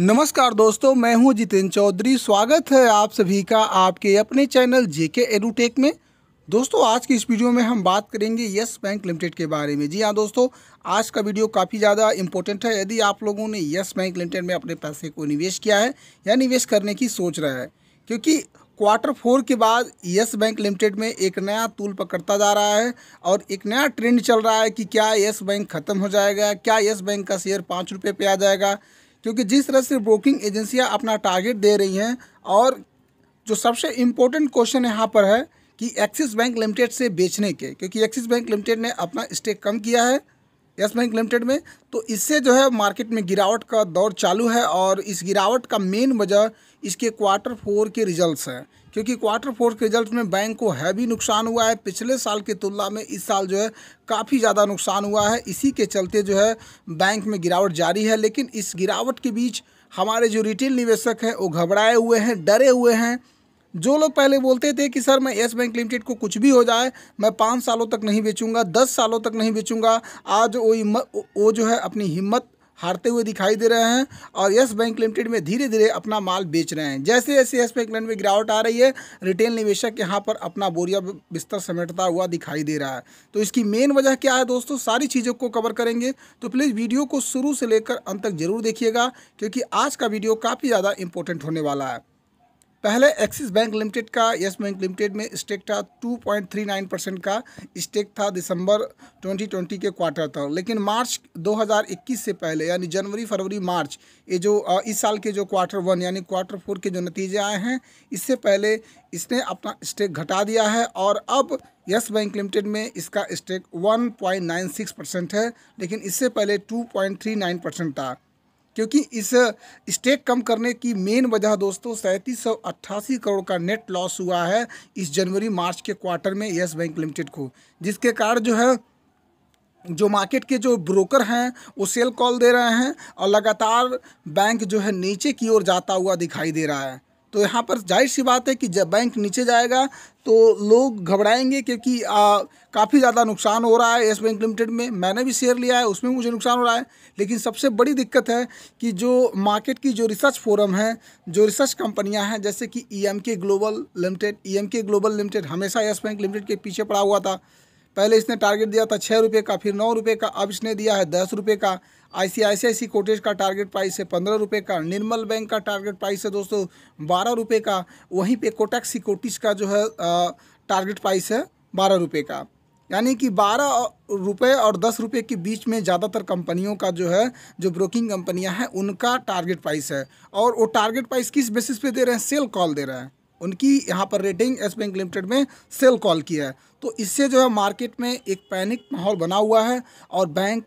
नमस्कार दोस्तों मैं हूं जितेंद्र चौधरी स्वागत है आप सभी का आपके अपने चैनल जेके एडुटेक में दोस्तों आज की इस वीडियो में हम बात करेंगे यस बैंक लिमिटेड के बारे में जी हाँ दोस्तों आज का वीडियो काफ़ी ज़्यादा इंपॉर्टेंट है यदि आप लोगों ने यस बैंक लिमिटेड में अपने पैसे को निवेश किया है या निवेश करने की सोच रहा है क्योंकि क्वार्टर फोर के बाद यस बैंक लिमिटेड में एक नया तूल पकड़ता जा रहा है और एक नया ट्रेंड चल रहा है कि क्या यस बैंक ख़त्म हो जाएगा क्या यस बैंक का शेयर पाँच रुपये पे आ जाएगा क्योंकि जिस तरह से ब्रोकिंग एजेंसियाँ अपना टारगेट दे रही हैं और जो सबसे इम्पोर्टेंट क्वेश्चन यहाँ पर है कि एक्सिस बैंक लिमिटेड से बेचने के क्योंकि एक्सिस बैंक लिमिटेड ने अपना स्टेक कम किया है यस बैंक लिमिटेड में तो इससे जो है मार्केट में गिरावट का दौर चालू है और इस गिरावट का मेन वजह इसके क्वार्टर फोर के रिजल्ट्स हैं क्योंकि क्वार्टर फोर के रिजल्ट में बैंक को हैवी नुकसान हुआ है पिछले साल की तुलना में इस साल जो है काफ़ी ज़्यादा नुकसान हुआ है इसी के चलते जो है बैंक में गिरावट जारी है लेकिन इस गिरावट के बीच हमारे जो रिटेल निवेशक हैं वो घबराए हुए हैं डरे हुए हैं जो लोग पहले बोलते थे कि सर मैं येस बैंक लिमिटेड को कुछ भी हो जाए मैं पाँच सालों तक नहीं बेचूंगा दस सालों तक नहीं बेचूंगा आज वो वो जो है अपनी हिम्मत हारते हुए दिखाई दे रहे हैं और यस बैंक लिमिटेड में धीरे धीरे अपना माल बेच रहे हैं जैसे जैसे यस बैंक लिमिटेड में गिरावट आ रही है रिटेल निवेशक यहाँ पर अपना बोरिया बिस्तर समेटता हुआ दिखाई दे रहा है तो इसकी मेन वजह क्या है दोस्तों सारी चीज़ों को कवर करेंगे तो प्लीज़ वीडियो को शुरू से लेकर अंत तक जरूर देखिएगा क्योंकि आज का वीडियो काफ़ी ज़्यादा इंपॉर्टेंट होने वाला है पहले एक्सिस बैंक लिमिटेड का यस बैंक लिमिटेड में स्टेक था 2.39 परसेंट का स्टेक था दिसंबर 2020 के क्वार्टर तक लेकिन मार्च 2021 से पहले यानी जनवरी फरवरी मार्च ये जो इस साल के जो क्वार्टर वन यानी क्वार्टर फोर के जो नतीजे आए हैं इससे पहले इसने अपना स्टेक घटा दिया है और अब यस बैंक लिमिटेड में इसका स्टेक वन परसेंट है लेकिन इससे पहले टू परसेंट था क्योंकि इस स्टेक कम करने की मेन वजह दोस्तों सैंतीस करोड़ का नेट लॉस हुआ है इस जनवरी मार्च के क्वार्टर में येस बैंक लिमिटेड को जिसके कारण जो है जो मार्केट के जो ब्रोकर हैं वो सेल कॉल दे रहे हैं और लगातार बैंक जो है नीचे की ओर जाता हुआ दिखाई दे रहा है तो यहाँ पर जाहिर सी बात है कि जब बैंक नीचे जाएगा तो लोग घबराएंगे क्योंकि काफ़ी ज़्यादा नुकसान हो रहा है एस बैंक लिमिटेड में मैंने भी शेयर लिया है उसमें मुझे नुकसान हो रहा है लेकिन सबसे बड़ी दिक्कत है कि जो मार्केट की जो रिसर्च फोरम है जो रिसर्च कंपनियां हैं जैसे कि E Global Limited E Global Limited हमेशा येस बैंक लिमिटेड के पीछे पड़ा हुआ था पहले इसने टारगेट दिया था छः रुपये का फिर नौ रुपये का अब इसने दिया है दस रुपये का आईसीआईसीआईसी कोटेज का टारगेट प्राइस है पंद्रह रुपये का निर्मल बैंक का टारगेट प्राइस है दोस्तों बारह रुपये का वहीं पे कोटक सिक्योरिटीज का जो है टारगेट प्राइस है बारह रुपये का यानी कि बारह रुपये और दस रुपये के बीच में ज़्यादातर कंपनियों का जो है जो ब्रोकिंग कंपनियाँ हैं उनका टारगेट प्राइस है और वो टारगेट प्राइस किस बेसिस पर दे रहे हैं सेल कॉल दे रहे हैं उनकी यहाँ पर रेटिंग एस बैंक लिमिटेड में सेल कॉल किया है तो इससे जो है मार्केट में एक पैनिक माहौल बना हुआ है और बैंक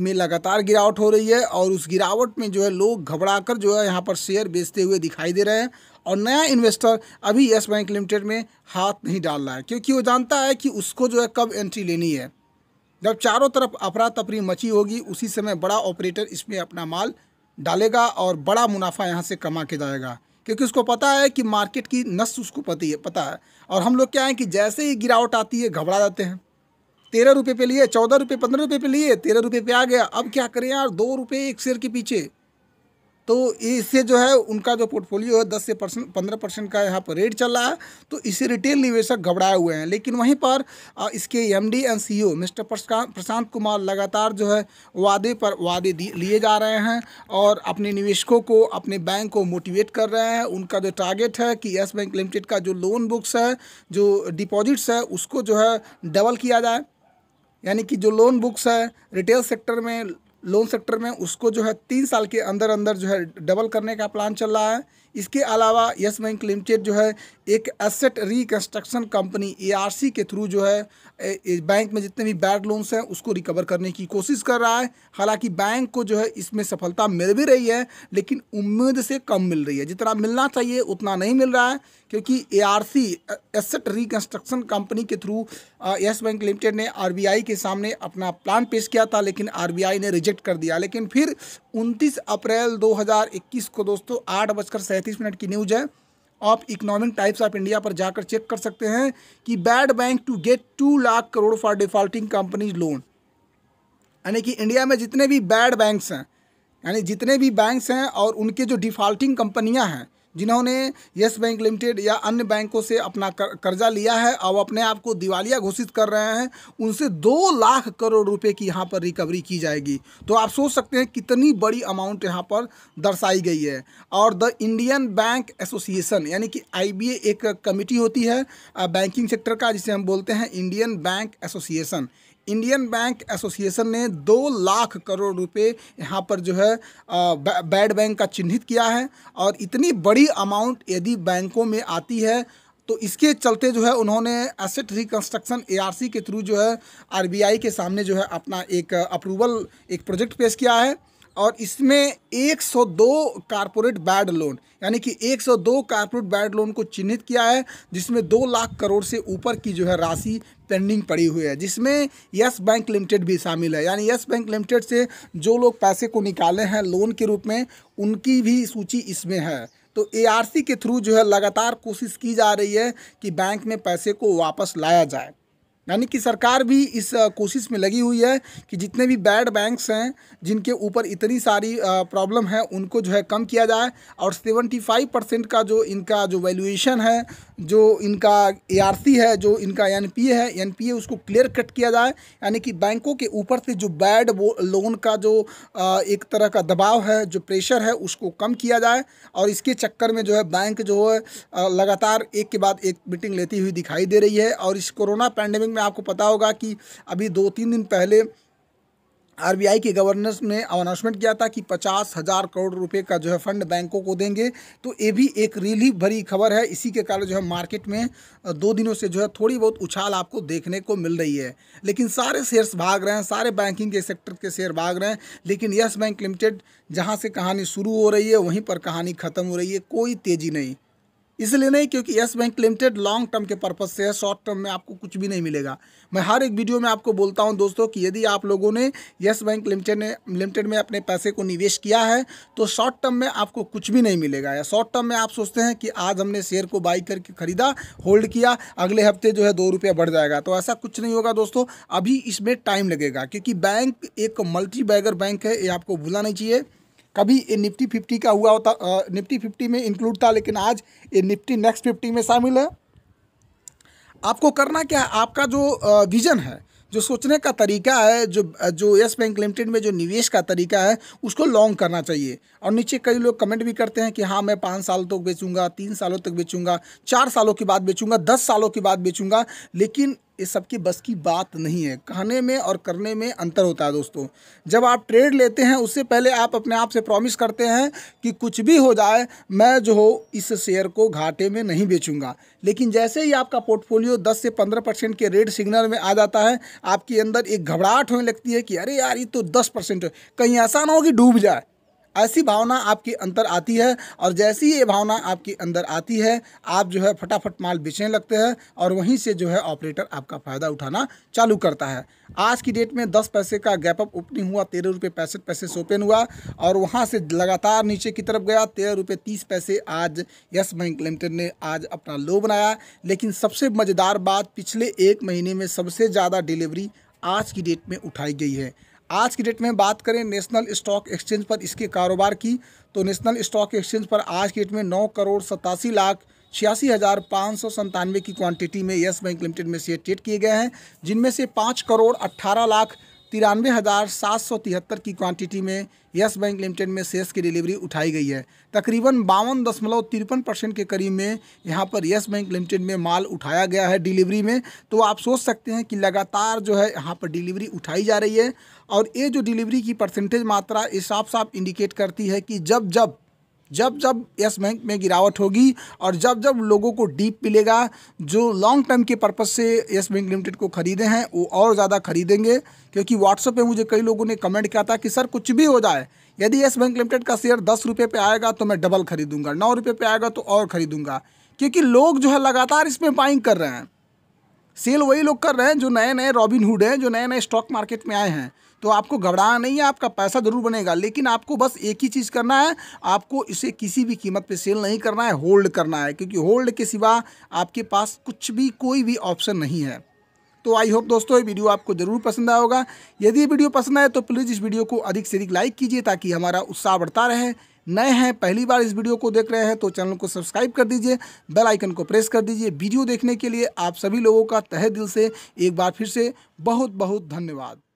में लगातार गिरावट हो रही है और उस गिरावट में जो है लोग घबरा कर जो है यहाँ पर शेयर बेचते हुए दिखाई दे रहे हैं और नया इन्वेस्टर अभी यस बैंक लिमिटेड में हाथ नहीं डाल रहा है क्योंकि वो जानता है कि उसको जो है कब एंट्री लेनी है जब चारों तरफ अफरा तफरी मची होगी उसी समय बड़ा ऑपरेटर इसमें अपना माल डालेगा और बड़ा मुनाफा यहाँ से कमा के जाएगा क्योंकि उसको पता है कि मार्केट की नस उसको पती है पता है और हम लोग क्या है कि जैसे ही गिरावट आती है घबरा जाते हैं तेरह रुपये पे लिए चौदह रुपये पंद्रह रुपये पे लिए तेरह रुपये पे आ गया अब क्या करें यार दो रुपये एक शेयर के पीछे तो इससे जो है उनका जो पोर्टफोलियो है दस से परसेंट पंद्रह परसेंट का यहाँ पर रेट चल रहा है तो इसे रिटेल निवेशक घबराए हुए हैं लेकिन वहीं पर इसके M D and C mister Prashant Kumar लगातार जो है वादे पर वादे लिए जा रहे हैं और अपने निवेशकों को अपने बैंक को मोटिवेट कर रहे हैं उनका जो टारगेट है कि येस बैंक लिमिटेड का जो लोन बुक्स है जो डिपॉजिट्स है उसको जो है डबल किया जाए यानी कि जो लोन बुक्स है रिटेल सेक्टर में लोन सेक्टर में उसको जो है तीन साल के अंदर अंदर जो है डबल करने का प्लान चल रहा है इसके अलावा यस बैंक लिमिटेड जो है एक एसेट रिकन्स्ट्रक्शन कंपनी ए के थ्रू जो है बैंक में जितने भी बैड लोन्स हैं उसको रिकवर करने की कोशिश कर रहा है हालांकि बैंक को जो है इसमें सफलता मिल भी रही है लेकिन उम्मीद से कम मिल रही है जितना मिलना चाहिए उतना नहीं मिल रहा है क्योंकि ए एसेट रिकन्स्ट्रक्शन कंपनी के थ्रू यस बैंक लिमिटेड ने आर के सामने अपना प्लान पेश किया था लेकिन आर ने रिजेक्ट कर दिया लेकिन फिर उनतीस अप्रैल दो को दोस्तों आठ बजकर पैंतीस मिनट की न्यूज़ है आप इकोनॉमिक टाइप्स ऑफ इंडिया पर जाकर चेक कर सकते हैं कि bad bank to get two lakh crore for defaulting companies loan यानी कि इंडिया में जितने भी बैड बैंक्स हैं यानी जितने भी बैंक्स हैं और उनके जो डिफ़ॉल्टिंग कंपनियां हैं जिन्होंने येस बैंक लिमिटेड या अन्य बैंकों से अपना कर्जा लिया है और अपने आप को दिवालिया घोषित कर रहे हैं उनसे दो लाख करोड़ रुपए की यहाँ पर रिकवरी की जाएगी तो आप सोच सकते हैं कितनी बड़ी अमाउंट यहाँ पर दर्शाई गई है और द इंडियन बैंक एसोसिएशन यानी कि आई एक कमिटी होती है बैंकिंग सेक्टर का जिसे हम बोलते हैं Indian Bank Association Indian Bank Association ने दो लाख करोड़ रुपए यहाँ पर जो है बैड बैंक का चिन्हित किया है और इतनी बड़ी अमाउंट यदि बैंकों में आती है तो इसके चलते जो है उन्होंने एसेट रिकंस्ट्रक्शन एआरसी के थ्रू जो है आरबीआई के सामने जो है अपना एक अप्रूवल एक प्रोजेक्ट पेश किया है और इसमें 102 कारपोरेट बैड लोन यानी कि 102 कारपोरेट बैड लोन को चिन्हित किया है जिसमें दो लाख करोड़ से ऊपर की जो है राशि पेंडिंग पड़ी हुई है जिसमें यस बैंक लिमिटेड भी शामिल है यानी यस बैंक लिमिटेड से जो लोग पैसे को निकाले हैं लोन के रूप में उनकी भी सूची इसमें है तो ए के थ्रू जो है लगातार कोशिश की जा रही है कि बैंक में पैसे को वापस लाया जाए यानी कि सरकार भी इस कोशिश में लगी हुई है कि जितने भी बैड बैंक्स हैं जिनके ऊपर इतनी सारी प्रॉब्लम है उनको जो है कम किया जाए और 75 परसेंट का जो इनका जो वैल्यूएशन है जो इनका एआरसी है जो इनका एनपीए है एनपीए उसको क्लियर कट किया जाए यानी कि बैंकों के ऊपर से जो बैड लोन का जो एक तरह का दबाव है जो प्रेशर है उसको कम किया जाए और इसके चक्कर में जो है बैंक जो है लगातार एक के बाद एक मीटिंग लेती हुई दिखाई दे रही है और इस कोरोना पैंडमिक संबंध में आपको पता होगा कि अभी दो तीन दिन पहले आरबीआई के गवर्नर्स ने अनाउंसमेंट किया था कि पचास हज़ार करोड़ रुपए का जो है फंड बैंकों को देंगे तो ये भी एक रिलीफ भरी खबर है इसी के कारण जो है मार्केट में दो दिनों से जो है थोड़ी बहुत उछाल आपको देखने को मिल रही है लेकिन सारे शेयर्स भाग रहे हैं सारे बैंकिंग के सेक्टर के शेयर भाग रहे हैं लेकिन यस बैंक लिमिटेड जहाँ से कहानी शुरू हो रही है वहीं पर कहानी ख़त्म हो रही है कोई तेज़ी नहीं इसलिए नहीं क्योंकि Yes Bank Limited long term के पर्पज़ से है शॉर्ट टर्म में आपको कुछ भी नहीं मिलेगा मैं हर एक वीडियो में आपको बोलता हूं दोस्तों कि यदि आप लोगों ने येस बैंक लिमिटेड ने लिमिटेड में अपने पैसे को निवेश किया है तो शॉर्ट टर्म में आपको कुछ भी नहीं मिलेगा या शॉर्ट टर्म में आप सोचते हैं कि आज हमने शेयर को बाई करके ख़रीदा होल्ड किया अगले हफ्ते जो है दो रुपया बढ़ जाएगा तो ऐसा कुछ नहीं होगा दोस्तों अभी इसमें टाइम लगेगा क्योंकि बैंक एक मल्टी बैगर बैंक है ये आपको भूलना नहीं चाहिए कभी ये निफ्टी फिफ्टी का हुआ होता निफ्टी फिफ्टी में इंक्लूड था लेकिन आज ये निफ्टी नेक्स्ट फिफ्टी में शामिल है आपको करना क्या है आपका जो विज़न है जो सोचने का तरीका है जो जो येस बैंक लिमिटेड में जो निवेश का तरीका है उसको लॉन्ग करना चाहिए और नीचे कई लोग कमेंट भी करते हैं कि हाँ मैं पाँच साल तक तो बेचूंगा तीन सालों तक तो बेचूंगा चार सालों के बाद बेचूंगा दस सालों के बाद बेचूंगा लेकिन ये सबकी बस की बात नहीं है कहने में और करने में अंतर होता है दोस्तों जब आप ट्रेड लेते हैं उससे पहले आप अपने आप से प्रॉमिस करते हैं कि कुछ भी हो जाए मैं जो हो इस शेयर को घाटे में नहीं बेचूंगा लेकिन जैसे ही आपका पोर्टफोलियो 10 से 15 परसेंट के रेड सिग्नल में आ जाता है आपके अंदर एक घबराहट होने लगती है कि अरे यार ये तो दस परसेंट कहीं ऐसा ना हो कि डूब जाए ऐसी भावना आपके अंदर आती है और जैसी ये भावना आपके अंदर आती है आप जो है फटाफट माल बेचने लगते हैं और वहीं से जो है ऑपरेटर आपका फ़ायदा उठाना चालू करता है आज की डेट में दस पैसे का गैप अप ओपनिंग हुआ तेरह रुपये पैंसठ पैसे ओपन हुआ और वहाँ से लगातार नीचे की तरफ गया तेरह रुपये तीस पैसे आज यस बैंक लिमिटेड ने आज अपना लो बनाया लेकिन सबसे मज़ेदार बात पिछले एक महीने में सबसे ज़्यादा डिलीवरी आज की डेट में उठाई गई है आज की डेट में बात करें नेशनल स्टॉक एक्सचेंज पर इसके कारोबार की तो नेशनल स्टॉक एक्सचेंज पर आज की डेट में नौ करोड़ सतासी लाख छियासी हज़ार पाँच सौ संतानवे की क्वांटिटी में येस बैंक लिमिटेड में शेयर ट्रेड किए गए हैं जिनमें से पाँच करोड़ अट्ठारह लाख तिरानवे हज़ार सात सौ तिहत्तर की क्वांटिटी में येस बैंक लिमिटेड में शेयर्स की डिलीवरी उठाई गई है तकरीबन बावन दशमलव तिरपन परसेंट के करीब में यहाँ पर येस बैंक लिमिटेड में माल उठाया गया है डिलीवरी में तो आप सोच सकते हैं कि लगातार जो है यहाँ पर डिलीवरी उठाई जा रही है और ये जो डिलीवरी की परसेंटेज मात्रा साफ साफ इंडिकेट करती है कि जब जब जब जब यस बैंक में गिरावट होगी और जब जब लोगों को डीप मिलेगा जो लॉन्ग टर्म के पर्पज़ से यस बैंक लिमिटेड को ख़रीदे हैं वो और ज़्यादा ख़रीदेंगे क्योंकि व्हाट्सअप पे मुझे कई लोगों ने कमेंट किया था कि सर कुछ भी हो जाए यदि यस बैंक लिमिटेड का शेयर दस रुपये पर आएगा तो मैं डबल ख़रीदूँगा नौ रुपये पर आएगा तो और ख़रीदूँगा क्योंकि लोग जो है लगातार इसमें बाइंग कर रहे हैं सेल वही लोग कर रहे हैं जो नए नए रॉबिन हुड हैं जो नए नए स्टॉक मार्केट में आए हैं तो आपको घबराना नहीं है आपका पैसा ज़रूर बनेगा लेकिन आपको बस एक ही चीज़ करना है आपको इसे किसी भी कीमत पे सेल नहीं करना है होल्ड करना है क्योंकि होल्ड के सिवा आपके पास कुछ भी कोई भी ऑप्शन नहीं है तो आई होप दोस्तों ये वीडियो आपको ज़रूर पसंद आया होगा यदि ये वीडियो पसंद आए तो प्लीज़ इस वीडियो को अधिक से अधिक लाइक कीजिए ताकि हमारा उत्साह बढ़ता रहे नए हैं पहली बार इस वीडियो को देख रहे हैं तो चैनल को सब्सक्राइब कर दीजिए बेल आइकन को प्रेस कर दीजिए वीडियो देखने के लिए आप सभी लोगों का तहे दिल से एक बार फिर से बहुत बहुत धन्यवाद